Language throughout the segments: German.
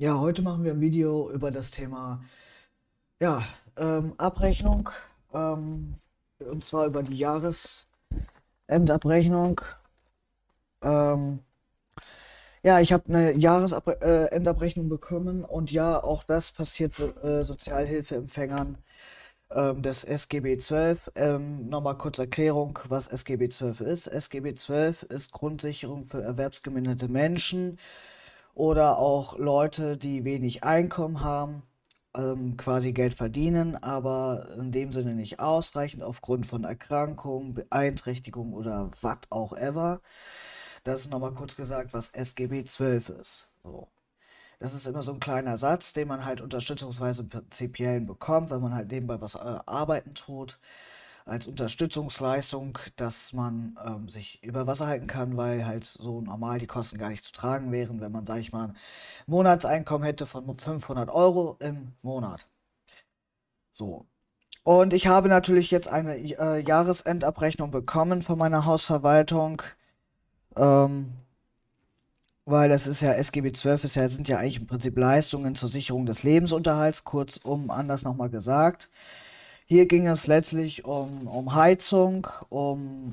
Ja, heute machen wir ein Video über das Thema ja, ähm, Abrechnung. Ähm, und zwar über die Jahresendabrechnung. Ähm, ja, ich habe eine Jahresendabrechnung äh, bekommen und ja, auch das passiert so, äh, Sozialhilfeempfängern ähm, des SGB 12. Ähm, Nochmal kurz Erklärung, was SGB 12 ist. SGB 12 ist Grundsicherung für erwerbsgeminderte Menschen oder auch Leute, die wenig Einkommen haben, ähm, quasi Geld verdienen, aber in dem Sinne nicht ausreichend aufgrund von Erkrankungen, Beeinträchtigung oder was auch ever. Das ist nochmal kurz gesagt, was SGB 12 ist. So. Das ist immer so ein kleiner Satz, den man halt unterstützungsweise prinzipiell bekommt, wenn man halt nebenbei was äh, arbeiten tut als Unterstützungsleistung, dass man ähm, sich über Wasser halten kann, weil halt so normal die Kosten gar nicht zu tragen wären, wenn man, sage ich mal, ein Monatseinkommen hätte von 500 Euro im Monat. So. Und ich habe natürlich jetzt eine äh, Jahresendabrechnung bekommen von meiner Hausverwaltung. Ähm, weil das ist ja SGB 12 ist ja, sind ja eigentlich im Prinzip Leistungen zur Sicherung des Lebensunterhalts, kurzum anders nochmal gesagt. Hier ging es letztlich um, um Heizung, um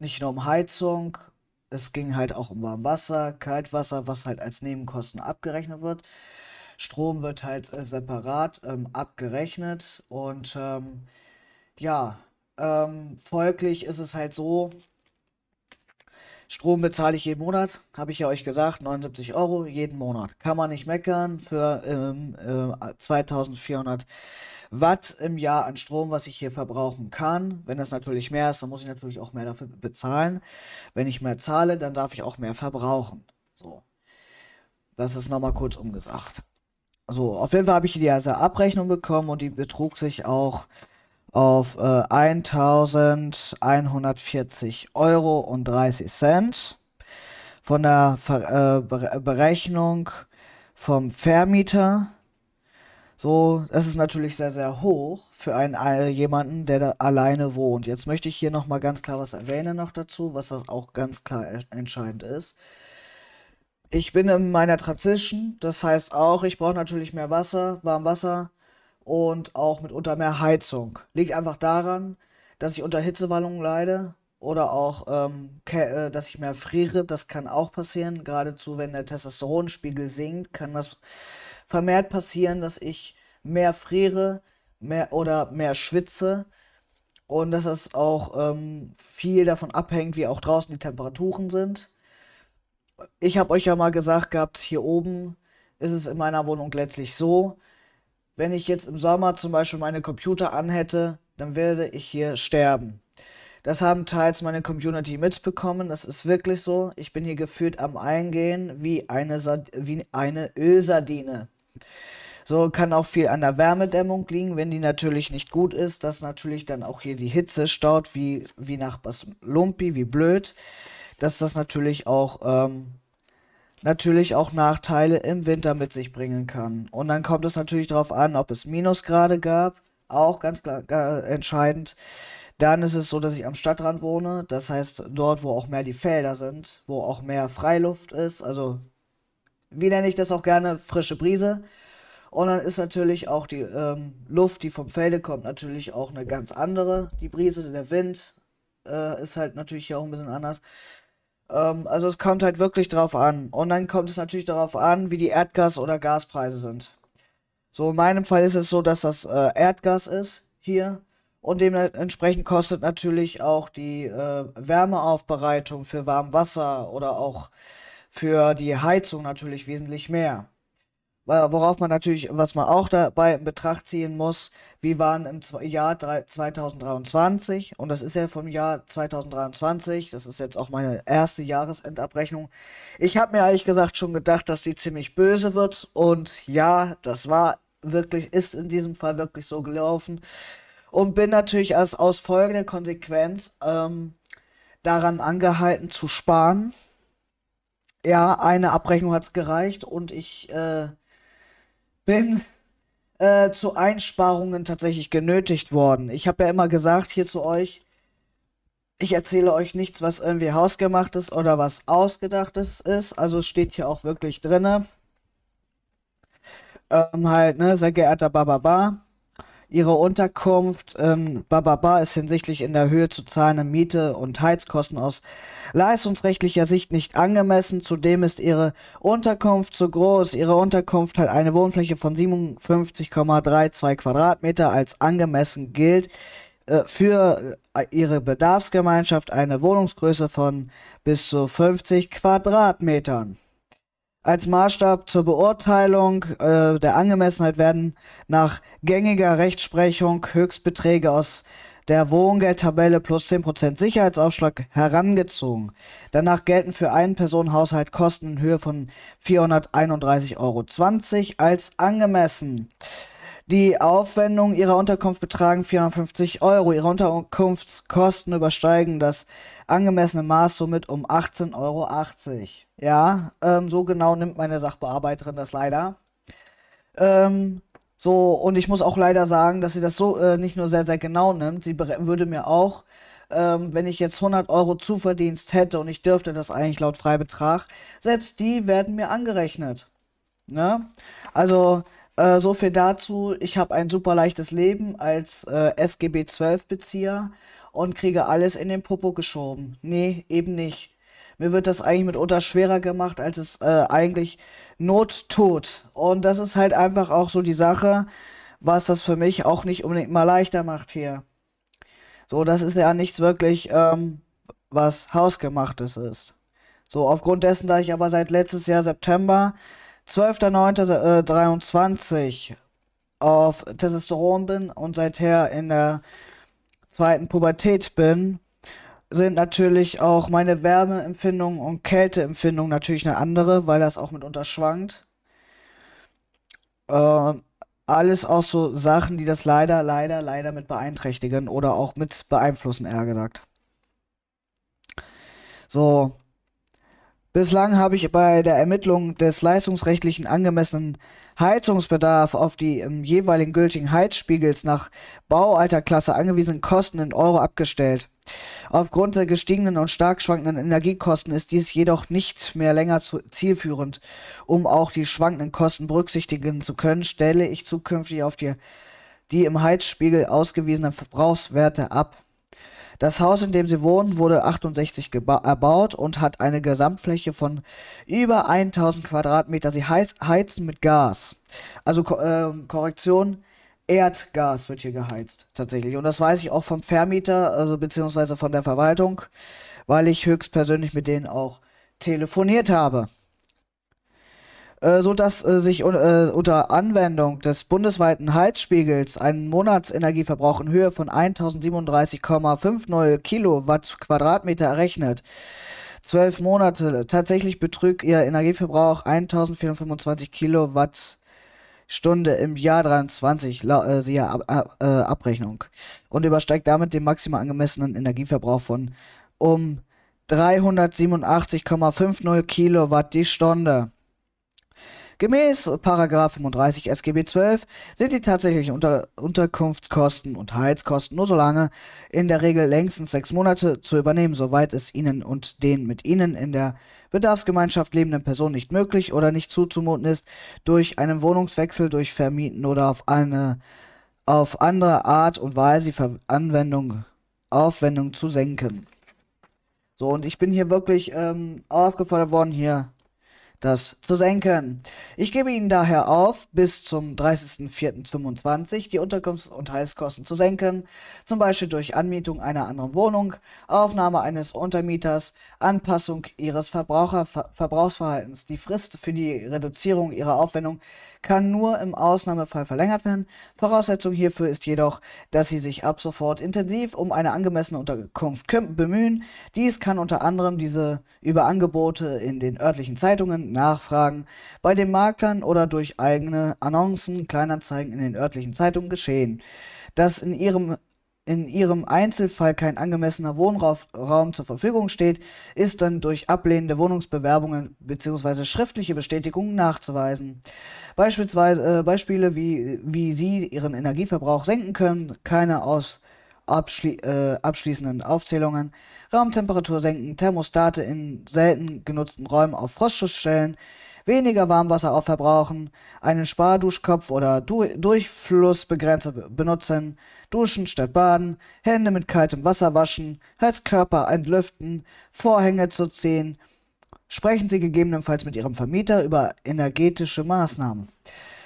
nicht nur um Heizung, es ging halt auch um Warmwasser, Kaltwasser, was halt als Nebenkosten abgerechnet wird. Strom wird halt äh, separat ähm, abgerechnet und ähm, ja, ähm, folglich ist es halt so, Strom bezahle ich jeden Monat, habe ich ja euch gesagt, 79 Euro jeden Monat. Kann man nicht meckern für ähm, äh, 2400 Watt im Jahr an Strom, was ich hier verbrauchen kann. Wenn das natürlich mehr ist, dann muss ich natürlich auch mehr dafür bezahlen. Wenn ich mehr zahle, dann darf ich auch mehr verbrauchen. So. Das ist nochmal kurz umgesagt. So, auf jeden Fall habe ich hier diese Abrechnung bekommen und die betrug sich auch auf äh, 1140 Euro und 30 Cent. Von der Ver äh, äh, Berechnung vom Vermieter. So, das ist natürlich sehr, sehr hoch für einen, äh, jemanden, der da alleine wohnt. Jetzt möchte ich hier nochmal ganz klar was erwähnen noch dazu, was das auch ganz klar entscheidend ist. Ich bin in meiner Transition, das heißt auch, ich brauche natürlich mehr Wasser, warm Wasser und auch mitunter mehr Heizung. Liegt einfach daran, dass ich unter Hitzewallungen leide oder auch, ähm, äh, dass ich mehr friere. Das kann auch passieren. Geradezu, wenn der Testosteronspiegel sinkt, kann das vermehrt passieren, dass ich mehr friere mehr, oder mehr schwitze. Und dass das auch ähm, viel davon abhängt, wie auch draußen die Temperaturen sind. Ich habe euch ja mal gesagt gehabt, hier oben ist es in meiner Wohnung letztlich so, wenn ich jetzt im Sommer zum Beispiel meine Computer anhätte, dann werde ich hier sterben. Das haben teils meine Community mitbekommen. Das ist wirklich so. Ich bin hier gefühlt am Eingehen wie eine, wie eine Ölsardine. So kann auch viel an der Wärmedämmung liegen, wenn die natürlich nicht gut ist, dass natürlich dann auch hier die Hitze staut, wie, wie Nachbars Lumpi, wie blöd, dass das natürlich auch ähm, natürlich auch Nachteile im Winter mit sich bringen kann. Und dann kommt es natürlich darauf an, ob es Minusgrade gab, auch ganz klar ganz entscheidend. Dann ist es so, dass ich am Stadtrand wohne, das heißt dort, wo auch mehr die Felder sind, wo auch mehr Freiluft ist, also wie nenne ich das auch gerne, frische Brise. Und dann ist natürlich auch die ähm, Luft, die vom Felde kommt, natürlich auch eine ganz andere. Die Brise, der Wind äh, ist halt natürlich hier auch ein bisschen anders. Ähm, also es kommt halt wirklich drauf an. Und dann kommt es natürlich darauf an, wie die Erdgas- oder Gaspreise sind. So in meinem Fall ist es so, dass das äh, Erdgas ist hier. Und dementsprechend kostet natürlich auch die äh, Wärmeaufbereitung für warm Wasser oder auch für die Heizung natürlich wesentlich mehr worauf man natürlich, was man auch dabei in Betracht ziehen muss, wir waren im Jahr 2023 und das ist ja vom Jahr 2023, das ist jetzt auch meine erste Jahresendabrechnung. Ich habe mir ehrlich gesagt schon gedacht, dass die ziemlich böse wird und ja, das war wirklich, ist in diesem Fall wirklich so gelaufen und bin natürlich als aus folgender Konsequenz ähm, daran angehalten zu sparen. Ja, eine Abrechnung hat es gereicht und ich äh, bin äh, zu Einsparungen tatsächlich genötigt worden. Ich habe ja immer gesagt hier zu euch, ich erzähle euch nichts, was irgendwie hausgemacht ist oder was ausgedachtes ist. Also steht hier auch wirklich drinne. Ähm, halt, ne, sehr geehrter Bababa ihre Unterkunft. Ähm, Bababa ist hinsichtlich in der Höhe zu zahlende Miete und Heizkosten aus leistungsrechtlicher Sicht nicht angemessen. Zudem ist ihre Unterkunft zu groß. Ihre Unterkunft hat eine Wohnfläche von 57,32 Quadratmeter als angemessen gilt äh, für äh, ihre Bedarfsgemeinschaft eine Wohnungsgröße von bis zu 50 Quadratmetern. Als Maßstab zur Beurteilung äh, der Angemessenheit werden nach gängiger Rechtsprechung Höchstbeträge aus der Wohngeldtabelle plus 10% Sicherheitsaufschlag herangezogen. Danach gelten für einen Personenhaushalt Kosten in Höhe von 431,20 Euro als angemessen. Die Aufwendungen ihrer Unterkunft betragen 450 Euro. Ihre Unterkunftskosten übersteigen das angemessene Maß somit um 18,80 Euro. Ja, ähm, so genau nimmt meine Sachbearbeiterin das leider. Ähm, so, und ich muss auch leider sagen, dass sie das so äh, nicht nur sehr, sehr genau nimmt, sie würde mir auch, ähm, wenn ich jetzt 100 Euro Zuverdienst hätte und ich dürfte das eigentlich laut Freibetrag, selbst die werden mir angerechnet. Ne? Also, äh, so viel dazu. Ich habe ein super leichtes Leben als äh, SGB 12-Bezieher und kriege alles in den Popo geschoben. Nee, eben nicht. Mir wird das eigentlich mitunter schwerer gemacht, als es äh, eigentlich Not tut. Und das ist halt einfach auch so die Sache, was das für mich auch nicht unbedingt mal leichter macht hier. So, das ist ja nichts wirklich, ähm, was Hausgemachtes ist. So, aufgrund dessen, da ich aber seit letztes Jahr September 12.09.23 äh, auf Testosteron bin und seither in der zweiten Pubertät bin, sind natürlich auch meine Wärmeempfindungen und Kälteempfindungen natürlich eine andere, weil das auch mitunter schwankt. Äh, alles auch so Sachen, die das leider, leider, leider mit beeinträchtigen oder auch mit beeinflussen, eher gesagt. So, Bislang habe ich bei der Ermittlung des leistungsrechtlichen angemessenen Heizungsbedarf auf die im ähm, jeweiligen gültigen Heizspiegels nach Baualterklasse angewiesenen Kosten in Euro abgestellt. Aufgrund der gestiegenen und stark schwankenden Energiekosten ist dies jedoch nicht mehr länger zu, zielführend. Um auch die schwankenden Kosten berücksichtigen zu können, stelle ich zukünftig auf die, die im Heizspiegel ausgewiesenen Verbrauchswerte ab. Das Haus, in dem sie wohnen, wurde 68 erbaut und hat eine Gesamtfläche von über 1000 Quadratmeter. Sie heiz heizen mit Gas. Also äh, Korrektion, Erdgas wird hier geheizt tatsächlich. Und das weiß ich auch vom Vermieter, also beziehungsweise von der Verwaltung, weil ich höchstpersönlich mit denen auch telefoniert habe. Äh, so dass äh, sich äh, unter Anwendung des bundesweiten Heizspiegels ein Monatsenergieverbrauch in Höhe von 1037,50 Kilowatt Quadratmeter errechnet. Zwölf Monate tatsächlich betrügt ihr Energieverbrauch 1425 Kilowattstunde im Jahr 23, äh, siehe Ab Ab äh, Abrechnung, und übersteigt damit den maximal angemessenen Energieverbrauch von um 387,50 Kilowatt die Stunde. Gemäß 35 SGB 12 sind die tatsächlichen Unter Unterkunftskosten und Heizkosten nur so lange, in der Regel längstens sechs Monate, zu übernehmen, soweit es Ihnen und den mit Ihnen in der Bedarfsgemeinschaft lebenden Personen nicht möglich oder nicht zuzumuten ist, durch einen Wohnungswechsel, durch Vermieten oder auf eine auf andere Art und Weise die Ver Anwendung, Aufwendung zu senken. So, und ich bin hier wirklich ähm, aufgefordert worden, hier das zu senken. Ich gebe Ihnen daher auf, bis zum 30.04.25 die Unterkunfts- und Heizkosten zu senken, zum Beispiel durch Anmietung einer anderen Wohnung, Aufnahme eines Untermieters, Anpassung Ihres Verbraucher Verbrauchsverhaltens. Die Frist für die Reduzierung Ihrer Aufwendung kann nur im Ausnahmefall verlängert werden. Voraussetzung hierfür ist jedoch, dass Sie sich ab sofort intensiv um eine angemessene Unterkunft bemühen. Dies kann unter anderem diese über Angebote in den örtlichen Zeitungen Nachfragen bei den Maklern oder durch eigene Annoncen, Kleinanzeigen in den örtlichen Zeitungen geschehen. Dass in ihrem, in ihrem Einzelfall kein angemessener Wohnraum zur Verfügung steht, ist dann durch ablehnende Wohnungsbewerbungen bzw. schriftliche Bestätigungen nachzuweisen. Beispielsweise äh, Beispiele wie, wie Sie Ihren Energieverbrauch senken können, keine aus abschli äh, abschließenden Aufzählungen, Raumtemperatur senken, Thermostate in selten genutzten Räumen auf Frostschuss stellen, weniger Warmwasser aufverbrauchen, einen Sparduschkopf oder du Durchflussbegrenzer benutzen, duschen statt baden, Hände mit kaltem Wasser waschen, Herzkörper entlüften, Vorhänge zu ziehen. Sprechen Sie gegebenenfalls mit Ihrem Vermieter über energetische Maßnahmen.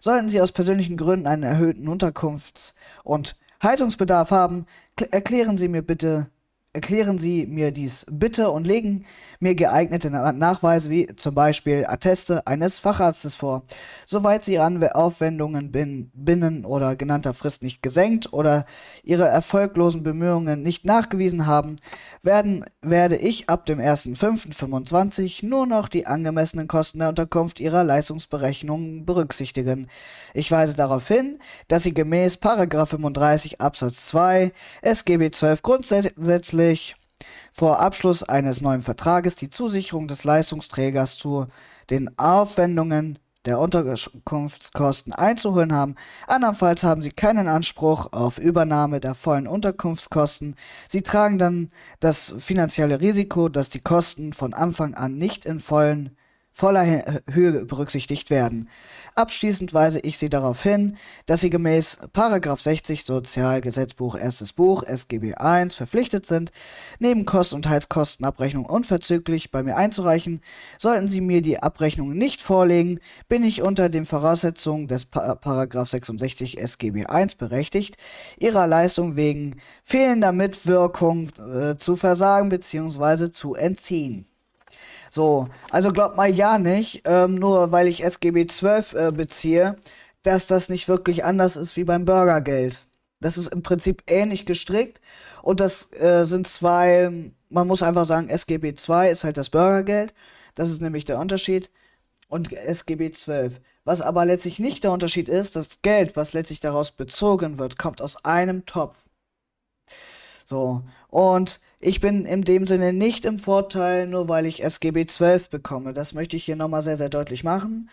Sollten Sie aus persönlichen Gründen einen erhöhten Unterkunfts- und Heizungsbedarf haben, Erklären Sie mir bitte, erklären Sie mir dies bitte und legen mir geeignete Nachweise wie zum Beispiel Atteste eines Facharztes vor, soweit Sie Ihre Aufwendungen binnen oder genannter Frist nicht gesenkt oder Ihre erfolglosen Bemühungen nicht nachgewiesen haben, werden, werde ich ab dem 1.5.25 nur noch die angemessenen Kosten der Unterkunft Ihrer Leistungsberechnungen berücksichtigen. Ich weise darauf hin, dass Sie gemäß 35 Absatz 2 SGB 12 grundsätzlich nämlich vor Abschluss eines neuen Vertrages die Zusicherung des Leistungsträgers zu den Aufwendungen der Unterkunftskosten einzuholen haben. Andernfalls haben sie keinen Anspruch auf Übernahme der vollen Unterkunftskosten. Sie tragen dann das finanzielle Risiko, dass die Kosten von Anfang an nicht in vollen voller Höhe berücksichtigt werden. Abschließend weise ich Sie darauf hin, dass Sie gemäß 60 Sozialgesetzbuch erstes Buch SGB I verpflichtet sind, neben Kost- und Heizkostenabrechnung unverzüglich bei mir einzureichen. Sollten Sie mir die Abrechnung nicht vorlegen, bin ich unter den Voraussetzungen des pa 66 SGB I berechtigt, Ihrer Leistung wegen fehlender Mitwirkung äh, zu versagen bzw. zu entziehen. So, also glaubt mal ja nicht, ähm, nur weil ich SGB 12 äh, beziehe, dass das nicht wirklich anders ist wie beim Bürgergeld. Das ist im Prinzip ähnlich gestrickt und das äh, sind zwei, man muss einfach sagen, SGB 2 ist halt das Bürgergeld, das ist nämlich der Unterschied und SGB 12. Was aber letztlich nicht der Unterschied ist, das Geld, was letztlich daraus bezogen wird, kommt aus einem Topf. So, und ich bin in dem Sinne nicht im Vorteil, nur weil ich SGB 12 bekomme. Das möchte ich hier nochmal sehr, sehr deutlich machen.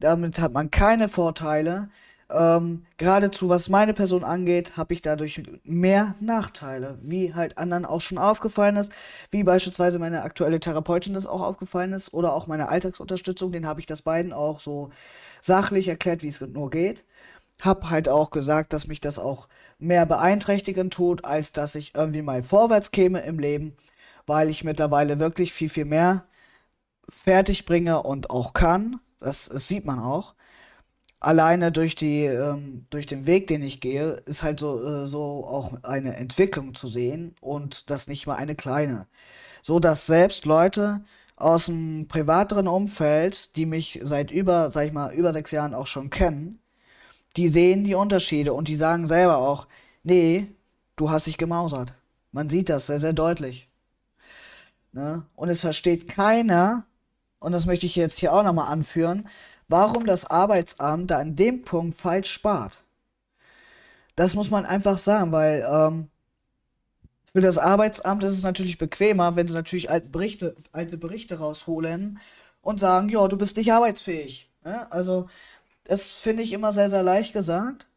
Damit hat man keine Vorteile. Ähm, geradezu, was meine Person angeht, habe ich dadurch mehr Nachteile, wie halt anderen auch schon aufgefallen ist, wie beispielsweise meine aktuelle Therapeutin das auch aufgefallen ist oder auch meine Alltagsunterstützung, den habe ich das beiden auch so sachlich erklärt, wie es nur geht. Hab halt auch gesagt, dass mich das auch mehr beeinträchtigen tut, als dass ich irgendwie mal vorwärts käme im Leben, weil ich mittlerweile wirklich viel, viel mehr fertig bringe und auch kann. Das, das sieht man auch. Alleine durch, die, ähm, durch den Weg, den ich gehe, ist halt so, äh, so auch eine Entwicklung zu sehen und das nicht mal eine kleine. So dass selbst Leute aus dem privateren Umfeld, die mich seit über, sag ich mal, über sechs Jahren auch schon kennen, die sehen die Unterschiede und die sagen selber auch, nee, du hast dich gemausert. Man sieht das sehr, sehr deutlich. Ne? Und es versteht keiner, und das möchte ich jetzt hier auch nochmal anführen, warum das Arbeitsamt da an dem Punkt falsch spart. Das muss man einfach sagen, weil ähm, für das Arbeitsamt ist es natürlich bequemer, wenn sie natürlich alte Berichte, alte Berichte rausholen und sagen, ja, du bist nicht arbeitsfähig. Ne? Also das finde ich immer sehr, sehr leicht gesagt.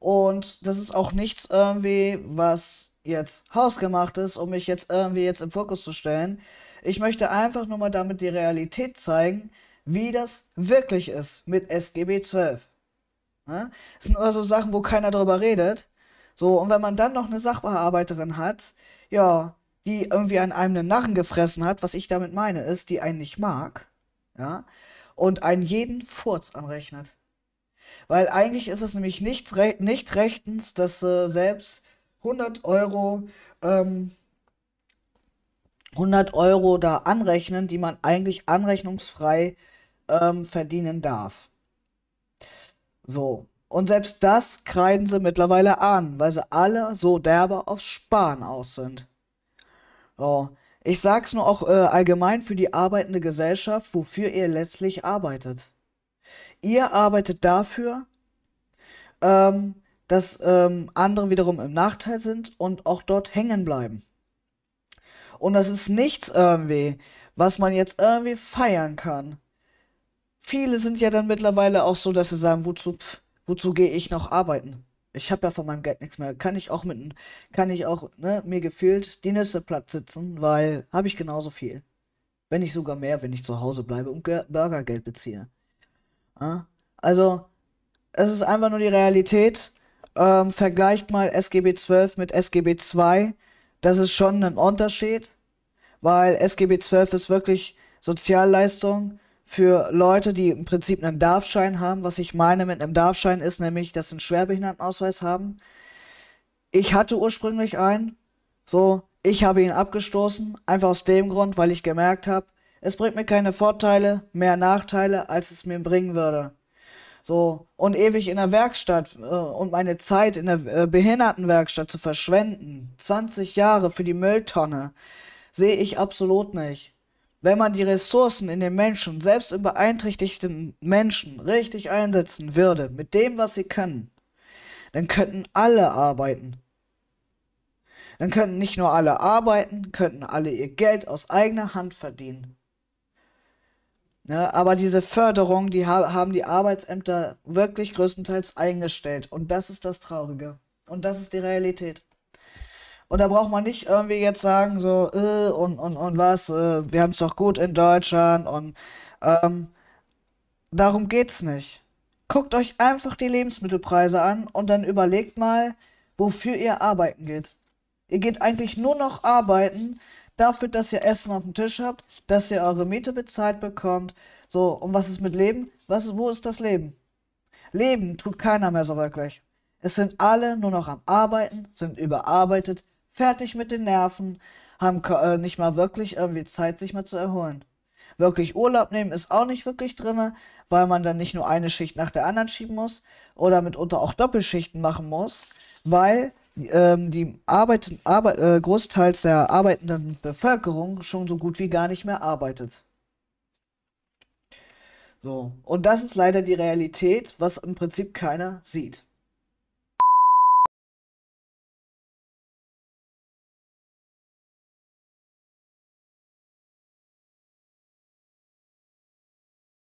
Und das ist auch nichts irgendwie, was jetzt hausgemacht ist, um mich jetzt irgendwie jetzt im Fokus zu stellen. Ich möchte einfach nur mal damit die Realität zeigen, wie das wirklich ist mit SGB 12. Ja? Das sind nur so Sachen, wo keiner drüber redet. So, und wenn man dann noch eine Sachbearbeiterin hat, ja, die irgendwie an einem einen Narren gefressen hat, was ich damit meine, ist, die einen nicht mag, ja, und einen jeden Furz anrechnet. Weil eigentlich ist es nämlich nicht, re nicht rechtens, dass äh, selbst 100 Euro, ähm, 100 Euro da anrechnen, die man eigentlich anrechnungsfrei ähm, verdienen darf. So. Und selbst das kreiden sie mittlerweile an, weil sie alle so derbe aufs Sparen aus sind. Oh. Ich sag's nur auch äh, allgemein für die arbeitende Gesellschaft, wofür ihr letztlich arbeitet. Ihr arbeitet dafür, ähm, dass ähm, andere wiederum im Nachteil sind und auch dort hängen bleiben. Und das ist nichts irgendwie, was man jetzt irgendwie feiern kann. Viele sind ja dann mittlerweile auch so, dass sie sagen, wozu, wozu gehe ich noch arbeiten? Ich habe ja von meinem Geld nichts mehr. Kann ich auch mit, kann ich auch, ne, mir gefühlt die Nüsse platt sitzen, weil habe ich genauso viel. Wenn ich sogar mehr, wenn ich zu Hause bleibe und Burgergeld beziehe. Ja? Also, es ist einfach nur die Realität. Ähm, vergleicht mal SGB 12 mit SGB 2. Das ist schon ein Unterschied, weil SGB 12 ist wirklich Sozialleistung für Leute, die im Prinzip einen Darfschein haben. Was ich meine mit einem Darfschein ist nämlich, dass sie einen Schwerbehindertenausweis haben. Ich hatte ursprünglich einen, so, ich habe ihn abgestoßen, einfach aus dem Grund, weil ich gemerkt habe, es bringt mir keine Vorteile, mehr Nachteile, als es mir bringen würde. So, und ewig in der Werkstatt äh, und meine Zeit in der äh, Behindertenwerkstatt zu verschwenden, 20 Jahre für die Mülltonne, sehe ich absolut nicht. Wenn man die Ressourcen in den Menschen, selbst in beeinträchtigten Menschen, richtig einsetzen würde, mit dem, was sie können, dann könnten alle arbeiten. Dann könnten nicht nur alle arbeiten, könnten alle ihr Geld aus eigener Hand verdienen. Ja, ne? aber diese Förderung, die ha haben die Arbeitsämter wirklich größtenteils eingestellt. Und das ist das Traurige. Und das ist die Realität. Und da braucht man nicht irgendwie jetzt sagen, so, äh, und, und, und was, äh, wir haben es doch gut in Deutschland und ähm, darum geht's nicht. Guckt euch einfach die Lebensmittelpreise an und dann überlegt mal, wofür ihr arbeiten geht. Ihr geht eigentlich nur noch arbeiten, dafür, dass ihr Essen auf dem Tisch habt, dass ihr eure Miete bezahlt bekommt. So, und was ist mit Leben? Was ist, wo ist das Leben? Leben tut keiner mehr so wirklich. Es sind alle nur noch am Arbeiten, sind überarbeitet, fertig mit den Nerven, haben äh, nicht mal wirklich irgendwie Zeit, sich mal zu erholen. Wirklich Urlaub nehmen ist auch nicht wirklich drin, weil man dann nicht nur eine Schicht nach der anderen schieben muss oder mitunter auch Doppelschichten machen muss, weil ähm, die Arbeit, Arbeit, äh, großteils der arbeitenden Bevölkerung schon so gut wie gar nicht mehr arbeitet. So, und das ist leider die Realität, was im Prinzip keiner sieht.